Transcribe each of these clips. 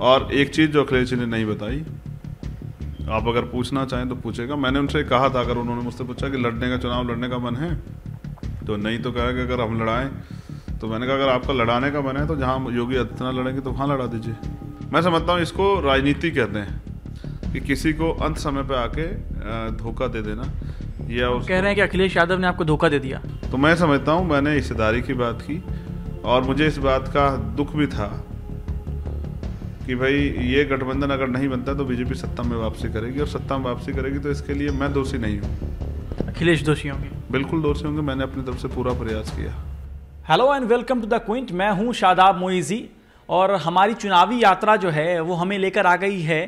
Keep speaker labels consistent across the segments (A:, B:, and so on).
A: और एक चीज़ जो अखिलेश जी ने नहीं बताई आप अगर पूछना चाहें तो पूछेगा मैंने उनसे कहा था अगर उन्होंने मुझसे पूछा कि लड़ने का चुनाव लड़ने का मन है तो नहीं तो कहा कि अगर हम लड़ाएं तो मैंने कहा अगर आपका लड़ाने का मन है तो जहां योगी आदित्यनाथ लड़ेंगे तो वहां लड़ा दीजिए मैं समझता हूँ इसको राजनीति कहते हैं कि किसी को अंत समय पर आके धोखा दे देना या उस
B: कह रहे हैं कि अखिलेश यादव ने आपको धोखा दे दिया
A: तो मैं समझता हूँ मैंने हिस्सेदारी की बात की और मुझे इस बात का दुख भी था कि भाई ये गठबंधन अगर नहीं बनता तो बीजेपी सत्ता में वापसी करेगी और सत्ता में वापसी करेगी तो इसके लिए मैं दोषी नहीं हूँ
B: अखिलेश दोषी होंगे
A: बिल्कुल दोषी होंगे मैंने अपनी तरफ से पूरा
B: प्रयास किया hello and welcome to the Quint मैं हूँ शादाब मोइजी और हमारी चुनावी यात्रा जो है वो हमें लेकर आ गई है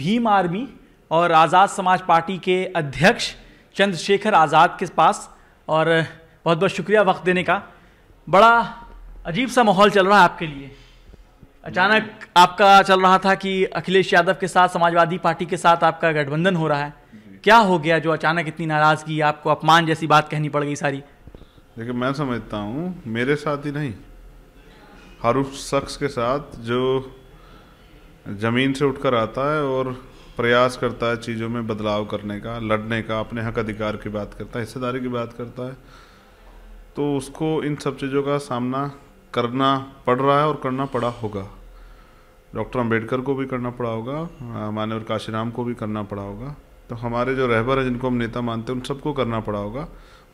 B: भीम आर्मी और आज़ाद समाज पार्टी के अध्यक्ष चंद्रशेखर आज़ाद के पास और बहुत बहुत शुक्रिया वक्त देने का बड़ा अजीब सा माहौल चल रहा है आपके लिए अचानक आपका चल रहा था कि अखिलेश यादव के साथ समाजवादी पार्टी के साथ आपका गठबंधन हो रहा है क्या हो गया जो अचानक इतनी नाराज़गी आपको अपमान जैसी बात कहनी पड़ गई सारी
A: देखिए मैं समझता हूँ मेरे साथ ही नहीं हर उस शख्स के साथ जो ज़मीन से उठकर आता है और प्रयास करता है चीज़ों में बदलाव करने का लड़ने का अपने हक अधिकार की बात करता है हिस्सेदारी की बात करता है तो उसको इन सब चीज़ों का सामना करना पड़ रहा है और करना पड़ा होगा डॉक्टर अंबेडकर को भी करना पड़ा होगा मानवर काशीराम को भी करना पड़ा होगा तो हमारे जो रहबर हैं जिनको हम नेता मानते हैं उन सबको करना पड़ा होगा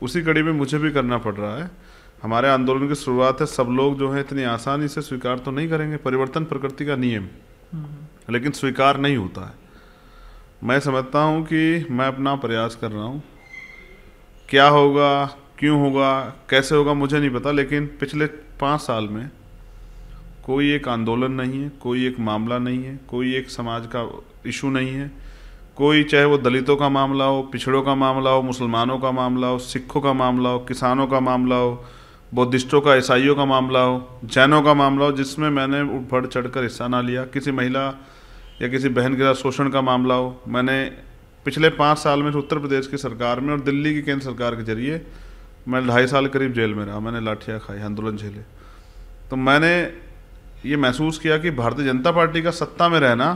A: उसी कड़ी में मुझे भी करना पड़ रहा है हमारे आंदोलन की शुरुआत है सब लोग जो है इतनी आसानी से स्वीकार तो नहीं करेंगे परिवर्तन प्रकृति का नियम हम्म। लेकिन स्वीकार नहीं होता है मैं समझता हूँ कि मैं अपना प्रयास कर रहा हूँ क्या होगा क्यों होगा कैसे होगा मुझे नहीं पता लेकिन पिछले पाँच साल में कोई एक आंदोलन नहीं है कोई एक मामला नहीं है कोई एक समाज का इशू नहीं है कोई चाहे वो दलितों का मामला हो पिछड़ों का मामला हो मुसलमानों का मामला हो सिखों का मामला हो किसानों का मामला हो बौद्धिस्टों का ईसाइयों का मामला हो जैनों का मामला हो जिसमें मैंने बढ़ चढ़ कर हिस्सा ना लिया किसी महिला या किसी बहन के साथ शोषण का मामला हो मैंने पिछले पाँच साल में उत्तर प्रदेश की सरकार में और दिल्ली की केंद्र सरकार के जरिए मैं ढाई साल करीब जेल में रहा मैंने लाठियाँ खाई आंदोलन झेले तो मैंने ये महसूस किया कि भारतीय जनता पार्टी का सत्ता में रहना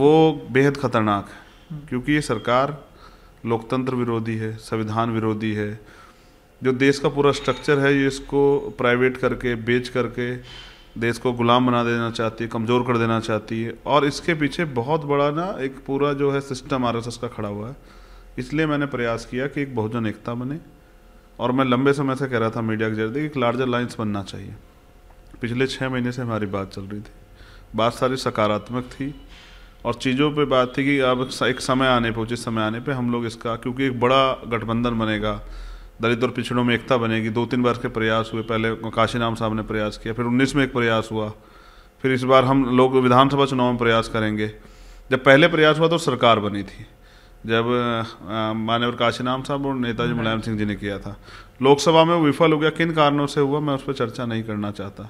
A: वो बेहद ख़तरनाक है क्योंकि ये सरकार लोकतंत्र विरोधी है संविधान विरोधी है जो देश का पूरा स्ट्रक्चर है ये इसको प्राइवेट करके बेच करके देश को गुलाम बना देना चाहती है कमज़ोर कर देना चाहती है और इसके पीछे बहुत बड़ा ना एक पूरा जो है सिस्टम आर का खड़ा हुआ है इसलिए मैंने प्रयास किया कि एक बहुजन एकता बने और मैं लंबे समय से कह रहा था मीडिया के जरिए कि लार्जर लाइन्स बनना चाहिए पिछले छः महीने से हमारी बात चल रही थी बात सारी सकारात्मक थी और चीज़ों पे बात थी कि अब एक समय आने पर उचित समय आने पे हम लोग इसका क्योंकि एक बड़ा गठबंधन बनेगा दलित और पिछड़ों में एकता बनेगी दो तीन बार के प्रयास हुए पहले काशी नाम साहब ने प्रयास किया फिर उन्नीस में एक प्रयास हुआ फिर इस बार हम लोग विधानसभा चुनाव में प्रयास करेंगे जब पहले प्रयास हुआ तो सरकार बनी थी जब मान्यवर काशीनाम साहब और नेताजी मुलायम सिंह जी ने किया था लोकसभा में विफल हो गया किन कारणों से हुआ मैं उस पर चर्चा नहीं करना चाहता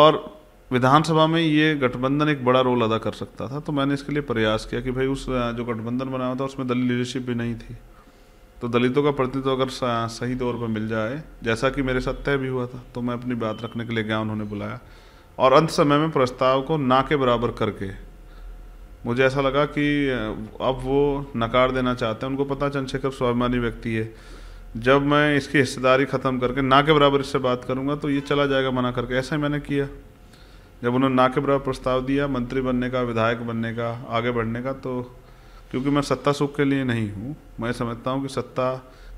A: और विधानसभा में ये गठबंधन एक बड़ा रोल अदा कर सकता था तो मैंने इसके लिए प्रयास किया कि भाई उस जो गठबंधन बना हुआ था उसमें दलित लीडरशिप भी नहीं थी तो दलितों का प्रतिनिधित्व तो अगर सही तौर पर मिल जाए जैसा कि मेरे साथ तय भी हुआ था तो मैं अपनी बात रखने के लिए गया उन्होंने बुलाया और अंत समय में प्रस्ताव को ना के बराबर करके मुझे ऐसा लगा कि अब वो नकार देना चाहते हैं उनको पता चंद्रशेखर स्वाभिमानी व्यक्ति है जब मैं इसकी हिस्सेदारी ख़त्म करके ना के बराबर इससे बात करूँगा तो ये चला जाएगा मना करके ऐसा ही मैंने किया जब उन्होंने ना के बराबर प्रस्ताव दिया मंत्री बनने का विधायक बनने का आगे बढ़ने का तो क्योंकि मैं सत्ता सुख के लिए नहीं हूँ मैं समझता हूँ कि सत्ता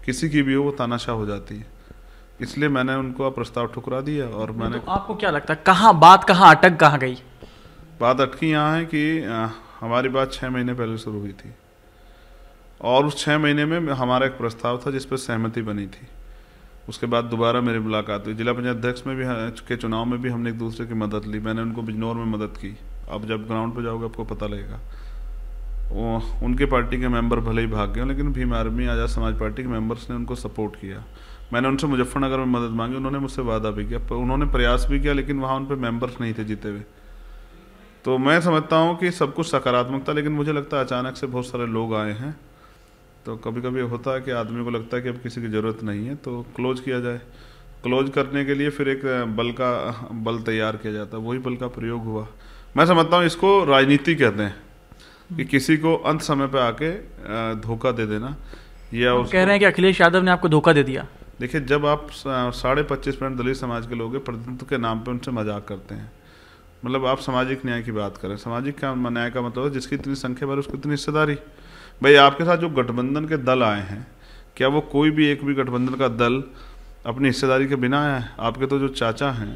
A: किसी की भी हो वो तानाशाह हो जाती है इसलिए मैंने उनको प्रस्ताव ठुकरा दिया और तो मैंने तो
B: आपको क्या लगता है कहाँ बात कहाँ अटक कहाँ गई
A: बात अटकी यहाँ है कि हमारी बात छः महीने पहले शुरू हुई थी और उस छः महीने में हमारा एक प्रस्ताव था जिस पर सहमति बनी थी उसके बाद दोबारा मेरी मुलाकात हुई जिला पंचायत अध्यक्ष में भी के चुनाव में भी हमने एक दूसरे की मदद ली मैंने उनको बिजनौर में मदद की आप जब ग्राउंड पर जाओगे आपको पता लगेगा उनके पार्टी के मेंबर भले ही भाग गए लेकिन भीम आर्मी आज़ाद समाज पार्टी के मेंबर्स ने उनको सपोर्ट किया मैंने उनसे मुजफ्फरनगर में मदद मांगी उन्होंने मुझसे वादा भी किया उन्होंने प्रयास भी किया लेकिन वहाँ उन पर मेम्बर्स नहीं थे जीते हुए तो मैं समझता हूँ कि सब कुछ सकारात्मक था लेकिन मुझे लगता है अचानक से बहुत सारे लोग आए हैं तो कभी कभी होता है कि आदमी को लगता है कि अब किसी की ज़रूरत नहीं है तो क्लोज किया जाए क्लोज करने के लिए फिर एक बल का बल तैयार किया जाता है वही बल का प्रयोग हुआ मैं समझता हूँ इसको राजनीति कहते हैं कि किसी को अंत समय पे आके धोखा दे देना या कह रहे
B: हैं कि अखिलेश यादव ने आपको धोखा दे दिया
A: देखिए जब आप साढ़े पच्चीस मिनट दलित समाज के लोग प्रतिनिधित्व के नाम पर उनसे मजाक करते हैं मतलब आप सामाजिक न्याय की बात करें सामाजिक क्या न्याय का मतलब है जिसकी इतनी संख्या भर उसकी इतनी हिस्सेदारी भाई आपके साथ जो गठबंधन के दल आए हैं क्या वो कोई भी एक भी गठबंधन का दल अपनी हिस्सेदारी के बिना आया है आपके तो जो चाचा हैं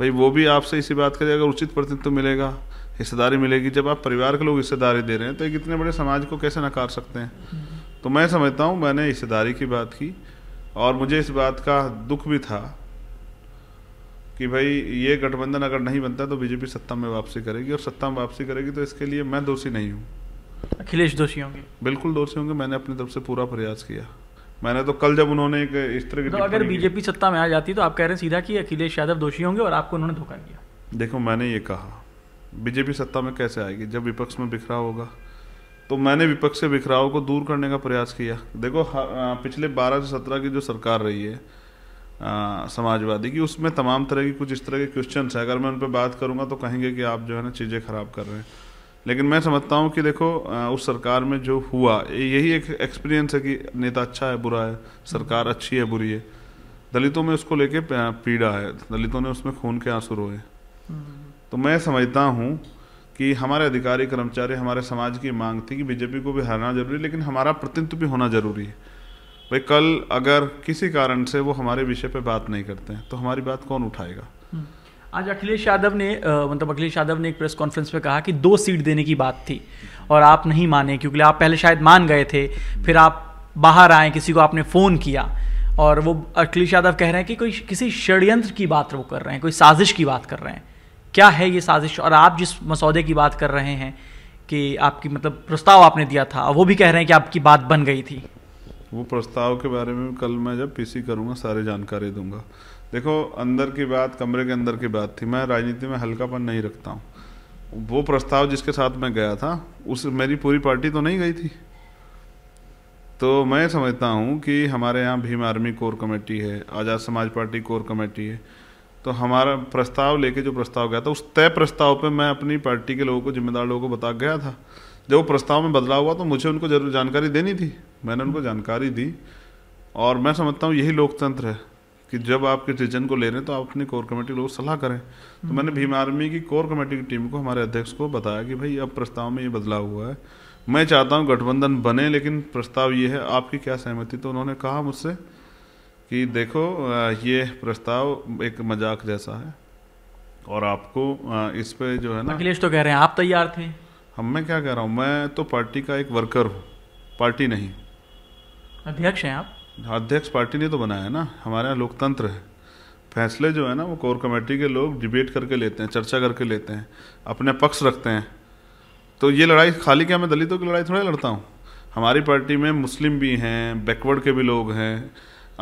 A: भाई वो भी आपसे इसी बात करें अगर उचित प्रतिनिधित्व मिलेगा हिस्सेदारी मिलेगी जब आप परिवार के लोग हिस्सेदारी दे रहे हैं तो एक इतने बड़े समाज को कैसे नकार सकते हैं तो मैं समझता हूँ मैंने हिस्सेदारी की बात की और मुझे इस बात का दुख भी था कि भाई ये गठबंधन अगर नहीं बनता तो बीजेपी सत्ता में वापसी करेगी और सत्ता में वापसी करेगी तो इसके लिए मैं दोषी नहीं हूँ
B: अखिलेश दोषी होंगे
A: बिल्कुल दोषी होंगे मैंने अपनी तरफ से पूरा प्रयास किया मैंने तो कल जब उन्होंने एक इस तरह की तो अगर बीजेपी
B: सत्ता में आ जाती तो आप कह रहे हैं सीधा कि अखिलेश यादव दोषी होंगे और आपको उन्होंने धोखा
A: दिया देखो मैंने ये कहा बीजेपी सत्ता में कैसे आएगी जब विपक्ष में बिखराव होगा तो मैंने विपक्ष से बिखराव को दूर करने का प्रयास किया देखो पिछले 12 से 17 की जो सरकार रही है समाजवादी की उसमें तमाम तरह की कुछ इस तरह के क्वेश्चन हैं अगर मैं उन पर बात करूँगा तो कहेंगे कि आप जो है ना चीज़ें ख़राब कर रहे हैं लेकिन मैं समझता हूँ कि देखो उस सरकार में जो हुआ यही एक एक्सपीरियंस है कि नेता अच्छा है बुरा है सरकार अच्छी है बुरी है दलितों में उसको लेके पीड़ा है दलितों ने उसमें खून के आंसू रोए हम्म। तो मैं समझता हूँ कि हमारे अधिकारी कर्मचारी हमारे समाज की मांग थी कि बीजेपी को भी हराना जरूरी लेकिन हमारा प्रतिनिधित्व भी होना ज़रूरी है भाई कल अगर किसी कारण से वो हमारे विषय पे बात नहीं करते हैं तो हमारी बात कौन उठाएगा हम्म।
B: आज अखिलेश यादव ने मतलब अखिलेश यादव ने एक प्रेस कॉन्फ्रेंस में कहा कि दो सीट देने की बात थी और आप नहीं माने क्योंकि आप पहले शायद मान गए थे फिर आप बाहर आए किसी को आपने फ़ोन किया और वो अखिलेश यादव कह रहे हैं कि कोई किसी षड्यंत्र की बात वो कर रहे हैं कोई साजिश की बात कर रहे हैं क्या है ये साजिश और आप जिस मसौदे की बात कर रहे हैं कि आपकी मतलब प्रस्ताव आपने दिया था वो भी कह रहे हैं कि आपकी बात बन गई थी
A: वो प्रस्ताव के बारे में कल मैं जब पीसी करूँगा सारी जानकारी दूंगा देखो अंदर की बात कमरे के अंदर की बात थी मैं राजनीति में हल्कापन नहीं रखता हूँ वो प्रस्ताव जिसके साथ मैं गया था उस मेरी पूरी पार्टी तो नहीं गई थी तो मैं समझता हूँ कि हमारे यहाँ भीम आर्मी कोर कमेटी है आज़ाद समाज पार्टी कोर कमेटी है तो हमारा प्रस्ताव लेके जो प्रस्ताव गया था उस तय प्रस्ताव पे मैं अपनी पार्टी के लोगों को जिम्मेदार लोगों को बता गया था जब वो प्रस्ताव में बदलाव हुआ तो मुझे उनको जरूर जानकारी देनी थी मैंने उनको जानकारी दी और मैं समझता हूँ यही लोकतंत्र है कि जब किस डिसीजन को ले रहे हैं तो आप अपनी कोर कमेटी लोग सलाह करें तो मैंने भीम आर्मी की कोर कमेटी की टीम को हमारे अध्यक्ष को बताया कि भाई अब प्रस्ताव में ये बदलाव हुआ है मैं चाहता हूँ गठबंधन बने लेकिन प्रस्ताव ये है आपकी क्या सहमति तो
B: उन्होंने कहा मुझसे
A: कि देखो ये प्रस्ताव एक मजाक जैसा है और आपको इस पे जो है ना
B: अखिलेश तो कह रहे हैं आप तैयार थे हम
A: मैं क्या कह रहा हूँ मैं तो पार्टी का एक वर्कर हूँ पार्टी नहीं
B: अध्यक्ष हैं आप
A: अध्यक्ष पार्टी ने तो बनाया है ना हमारे यहाँ लोकतंत्र है फैसले जो है ना वो कोर कमेटी के लोग डिबेट करके लेते हैं चर्चा करके लेते हैं अपने पक्ष रखते हैं तो ये लड़ाई खाली क्या मैं दलितों की लड़ाई थोड़ा लड़ता हूँ हमारी पार्टी में मुस्लिम भी हैं बैकवर्ड के भी लोग हैं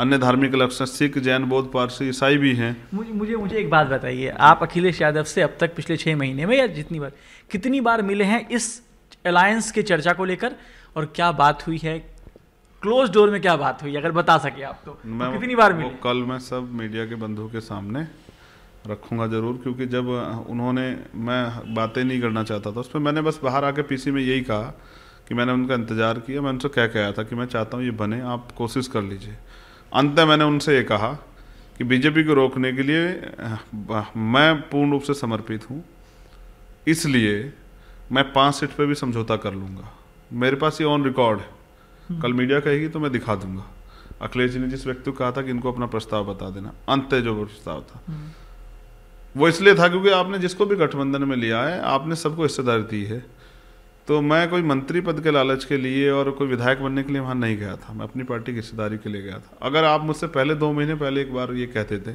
A: अन्य धार्मिक लक्षण सिख जैन बौद्ध पारसी ईसाई भी हैं
B: मुझे मुझे मुझे एक बात बताइए आप अखिलेश यादव से अब तक पिछले छः महीने में या जितनी बार कितनी बार मिले हैं इस अलायंस के चर्चा को लेकर और क्या बात हुई है क्लोज डोर में क्या बात हुई अगर बता सके आप तो, तो मैं तो कितनी बार मिले
A: कल मैं सब मीडिया के बंधुओं के सामने रखूंगा जरूर क्योंकि जब उन्होंने मैं बातें नहीं करना चाहता था उसमें मैंने बस बाहर आके पीसी में यही कहा कि मैंने उनका इंतज़ार किया मैं उनसे कह के आया था कि मैं चाहता हूँ ये बने आप कोशिश कर लीजिए अंत में मैंने उनसे ये कहा कि बीजेपी को रोकने के लिए मैं पूर्ण रूप से समर्पित हूँ इसलिए मैं पांच सीट पर भी समझौता कर लूँगा मेरे पास ये ऑन रिकॉर्ड है हम्म। कल मीडिया कहेगी तो मैं दिखा दूंगा अखिलेश जी ने जिस व्यक्ति को कहा था कि इनको अपना प्रस्ताव बता देना अंत जो प्रस्ताव था हम्म। वो इसलिए था क्योंकि आपने जिसको भी गठबंधन में लिया है आपने सबको हिस्सेदारी दी है तो मैं कोई मंत्री पद के लालच के लिए और कोई विधायक बनने के लिए वहाँ नहीं गया था मैं अपनी पार्टी की हिस्सेदारी के लिए गया था अगर आप मुझसे पहले दो महीने पहले एक बार ये कहते थे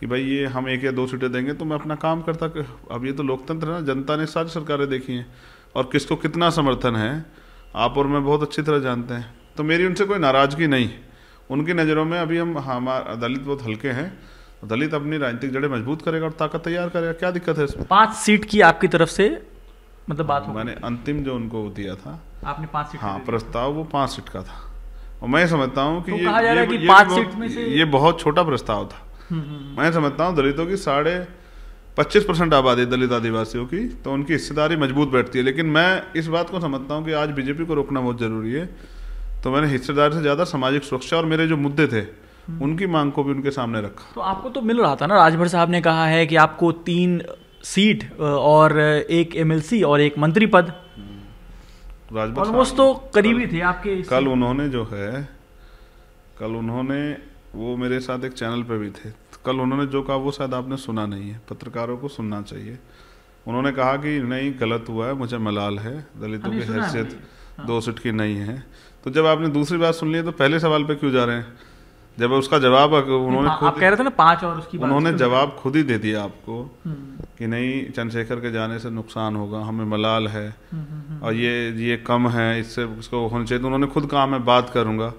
A: कि भाई ये हम एक या दो सीटें देंगे तो मैं अपना काम करता अब ये तो लोकतंत्र है ना जनता ने सारी सरकारें देखी हैं और किसको कितना समर्थन है आप और मैं बहुत अच्छी तरह जानते हैं तो मेरी उनसे कोई नाराज़गी नहीं उनकी नज़रों में अभी हम हमारा दलित बहुत हल्के हैं दलित अपनी राजनीतिक जड़ें मजबूत करेगा और ताकत तैयार करेगा क्या दिक्कत है इसमें पाँच सीट की आपकी तरफ से मतलब बात हाँ, मैंने अंतिम जो उनको दिया था आपने पांच सीट हाँ प्रस्ताव वो पांच सीट का था और मैं समझता हूँ कि, तो ये, ये, ये, कि ये, बहुत, से... ये बहुत छोटा प्रस्ताव था हम्म, हम्म, हम्म। मैं समझता हूँ दलितों की साढ़े पच्चीस परसेंट आबादी दलित आदिवासियों की तो उनकी हिस्सेदारी मजबूत बैठती है लेकिन मैं इस बात को समझता हूँ कि आज बीजेपी को रोकना बहुत जरूरी है तो मैंने हिस्सेदारी से ज़्यादा सामाजिक सुरक्षा और मेरे जो मुद्दे थे उनकी मांग को भी उनके सामने रखा
B: तो आपको तो मिल रहा था ना राजभर साहब ने कहा है कि आपको तीन सीट uh, और एक एमएलसी और एक मंत्री पद ऑलमोस्ट तो करीबी थे आपके कल
A: उन्होंने जो है कल उन्होंने वो मेरे साथ एक चैनल पे भी थे कल उन्होंने जो कहा वो शायद आपने सुना नहीं है पत्रकारों को सुनना चाहिए उन्होंने कहा कि नहीं गलत हुआ है मुझे मलाल है दलितों की हैसियत हाँ। दो सीट की नहीं है तो जब आपने दूसरी बात सुन ली है तो पहले सवाल पे क्यों जा रहे हैं जब उसका जवाब उन्होंने हाँ, आप कह रहे
B: थे ना पांच और उसकी उन्होंने जवाब
A: खुद ही दे दिया आपको हम्म। कि नहीं चंद्रशेखर के जाने से नुकसान होगा हमें मलाल है हम्म, हम्म, और ये ये कम है इससे उसको होना चाहिए तो उन्होंने खुद कहा मैं बात करूंगा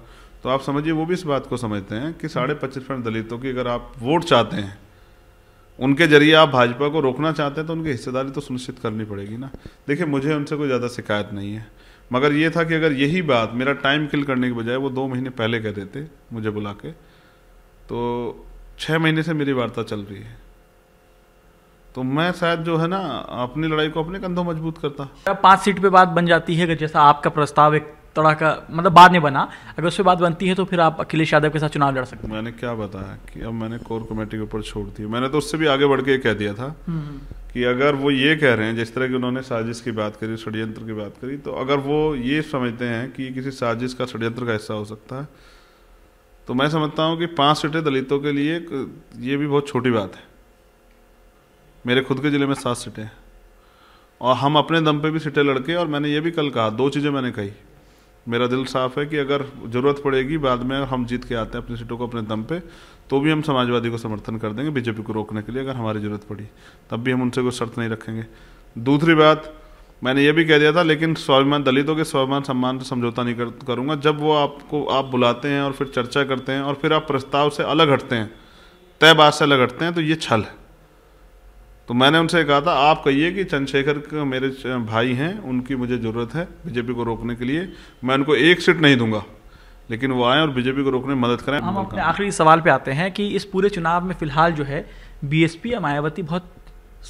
A: तो आप समझिए वो भी इस बात को समझते हैं कि साढ़े पच्चीस परसेंट दलितों की अगर आप वोट चाहते हैं उनके जरिए आप भाजपा को रोकना चाहते हैं तो उनकी हिस्सेदारी तो सुनिश्चित करनी पड़ेगी ना देखिए मुझे उनसे कोई ज़्यादा शिकायत नहीं है मगर ये था कि अगर यही बात मेरा टाइम किल करने के बजाय वो दो महीने पहले कह देते मुझे बुला के तो छः महीने से मेरी वार्ता चल रही है तो मैं शायद जो है ना अपनी लड़ाई को अपने कंधों मजबूत करता
B: पांच सीट पे बात बन जाती है कि जैसा आपका प्रस्ताव एक तरह का मतलब बाद में बना अगर उस पर बात बनती है तो फिर आप अखिलेश यादव के साथ चुनाव लड़ सकते हैं मैंने क्या बताया कि
A: अब मैंने कोर कमेटी के ऊपर छोड़ दी मैंने तो उससे भी आगे बढ़ के कह दिया था हम्म, हम्म। कि अगर वो ये कह रहे हैं जिस तरह की उन्होंने साजिश की बात करी षड्यंत्र की बात करी तो अगर वो ये समझते हैं कि किसी साजिश का षड्यंत्र का हिस्सा हो सकता है तो मैं समझता हूँ कि पाँच सीटें दलितों के लिए ये भी बहुत छोटी बात है मेरे खुद के ज़िले में सात सीटें हैं और हम अपने दम पे भी सीटें लड़के और मैंने ये भी कल कहा दो चीज़ें मैंने कही मेरा दिल साफ है कि अगर ज़रूरत पड़ेगी बाद में हम जीत के आते हैं अपनी सीटों को अपने दम पे तो भी हम समाजवादी को समर्थन कर देंगे बीजेपी को रोकने के लिए अगर हमारी ज़रूरत पड़ी तब भी हम उनसे कोई शर्त नहीं रखेंगे दूसरी बात मैंने ये भी कह दिया था लेकिन स्वाभिमान दलितों के स्वाभिमान सम्मान से समझौता नहीं कर, करूँगा जब वो आपको आप बुलाते हैं और फिर चर्चा करते हैं और फिर आप प्रस्ताव से अलग हटते हैं तय बात से अलग हटते हैं तो ये छल है तो मैंने उनसे कहा था आप कहिए कि चंद्रशेखर के मेरे भाई हैं उनकी मुझे ज़रूरत है बीजेपी को रोकने के लिए मैं उनको एक सीट नहीं दूंगा लेकिन वो आए और बीजेपी को रोकने में मदद करें हम अपने
B: आखिरी सवाल पे आते हैं कि इस पूरे चुनाव में फिलहाल जो है बीएसपी या मायावती बहुत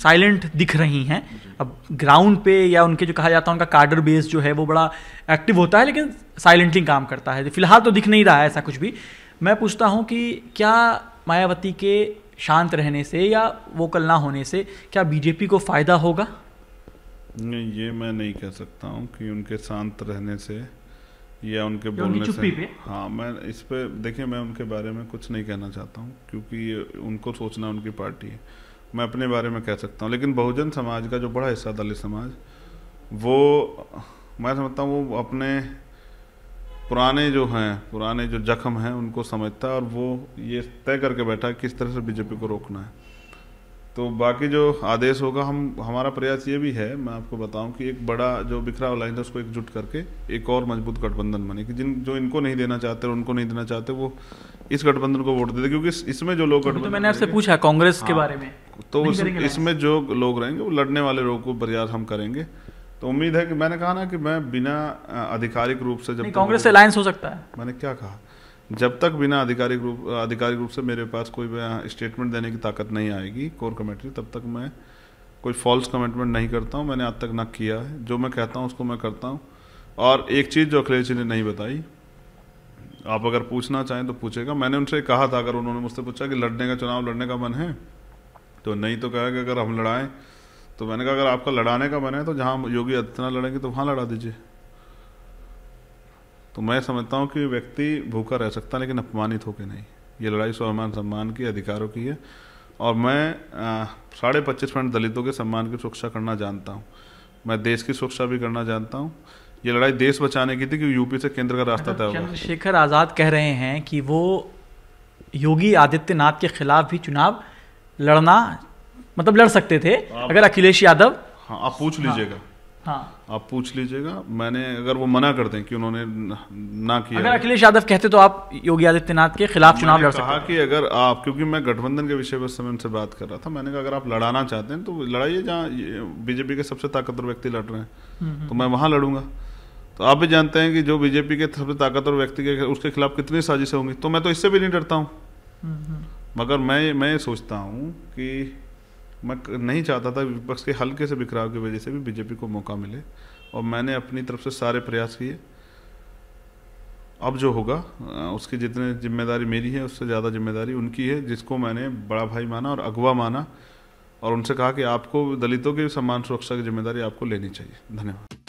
B: साइलेंट दिख रही हैं अब ग्राउंड पे या उनके जो कहा जाता है उनका कार्डर बेस जो है वो बड़ा एक्टिव होता है लेकिन साइलेंटली काम करता है फिलहाल तो दिख नहीं रहा है ऐसा कुछ भी मैं पूछता हूँ कि क्या मायावती के शांत रहने से या वोकल ना होने से क्या बीजेपी को फ़ायदा होगा
A: नहीं ये मैं नहीं कह सकता हूँ कि उनके शांत रहने से या उनके बोलने से पे? हाँ मैं इस पर देखिए मैं उनके बारे में कुछ नहीं कहना चाहता हूँ क्योंकि उनको सोचना उनकी पार्टी है मैं अपने बारे में कह सकता हूँ लेकिन बहुजन समाज का जो बड़ा हिस्सा दलित समाज वो मैं समझता हूँ वो अपने पुराने जो हैं पुराने जो जख्म हैं उनको समझता है और वो ये तय करके बैठा है किस तरह से बीजेपी को रोकना है तो बाकी जो आदेश होगा हम हमारा प्रयास ये भी है मैं आपको बताऊं कि एक बड़ा जो बिखरा हुआ लाइन था उसको एकजुट करके एक और मजबूत गठबंधन बने कि जिन जो इनको नहीं देना चाहते और उनको नहीं देना चाहते वो इस गठबंधन को वोट दे दे क्योंकि इसमें जो लोग तो तो गठबंधन तो मैंने आपसे पूछा कांग्रेस हाँ, के बारे में तो इसमें जो लोग रहेंगे वो लड़ने वाले लोगों को प्रयास हम करेंगे तो उम्मीद है कि मैंने कहा ना कि मैं बिना आधिकारिक रूप से जब कांग्रेस अलायंस हो सकता है मैंने क्या कहा जब तक बिना आधिकारिक रूप आधिकारिक रूप से मेरे पास कोई स्टेटमेंट देने की ताकत नहीं आएगी कोर कमेटी तब तक मैं कोई फॉल्स कमिटमेंट नहीं करता हूँ मैंने आज तक ना किया है जो मैं कहता हूँ उसको मैं करता हूँ और एक चीज़ जो अखिलेश जी ने नहीं बताई आप अगर पूछना चाहें तो पूछेगा मैंने उनसे कहा था अगर उन्होंने मुझसे पूछा कि लड़ने का चुनाव लड़ने का मन है तो नहीं तो कहा कि अगर हम लड़ाएं तो मैंने कहा अगर आपका लड़ाने का मन है तो जहाँ योगी आदित्यनाथ लड़ेंगे तो वहाँ लड़ा दीजिए तो मैं समझता हूँ कि व्यक्ति भूखा रह सकता है लेकिन अपमानित होकर नहीं ये लड़ाई स्वाभिमान सम्मान की अधिकारों की है और मैं साढ़े पच्चीस परसेंट दलितों के सम्मान की सुरक्षा करना जानता हूँ मैं देश की सुरक्षा भी करना जानता हूँ ये लड़ाई देश बचाने की थी कि यूपी से केंद्र का रास्ता तय होगा चंद्रशेखर
B: आज़ाद कह रहे हैं कि वो योगी आदित्यनाथ के खिलाफ भी चुनाव लड़ना मतलब लड़ सकते थे अगर अखिलेश यादव हाँ आप पूछ लीजिएगा
A: हाँ आप पूछ लीजिएगा मैंने अगर वो मना कर दें कि उन्होंने ना किया अगर अखिलेश
B: यादव कहते तो आप योगी आदित्यनाथ के खिलाफ चुनाव लड़ सकते
A: कि अगर आप क्योंकि मैं गठबंधन के विषय पर समय उनसे बात कर रहा था मैंने कहा अगर आप लड़ाना चाहते हैं तो लड़ाइए जहाँ बीजेपी के सबसे ताकतवर व्यक्ति लड़ रहे हैं हम्म, हम्म। तो मैं वहाँ लड़ूंगा तो आप भी जानते हैं कि जो बीजेपी के सबसे ताकतवर व्यक्ति के उसके खिलाफ कितनी साजिशें होंगी तो मैं तो इससे भी नहीं डरता हूँ हम्म, मगर मैं मैं सोचता हूँ कि मैं नहीं चाहता था विपक्ष के हल्के से बिखराव की वजह से भी बीजेपी को मौका मिले और मैंने अपनी तरफ से सारे प्रयास किए अब जो होगा उसकी जितने जिम्मेदारी मेरी है उससे ज़्यादा जिम्मेदारी उनकी है जिसको मैंने बड़ा भाई माना और अगवा माना और उनसे कहा कि आपको दलितों के सम्मान सुरक्षा की जिम्मेदारी आपको लेनी चाहिए धन्यवाद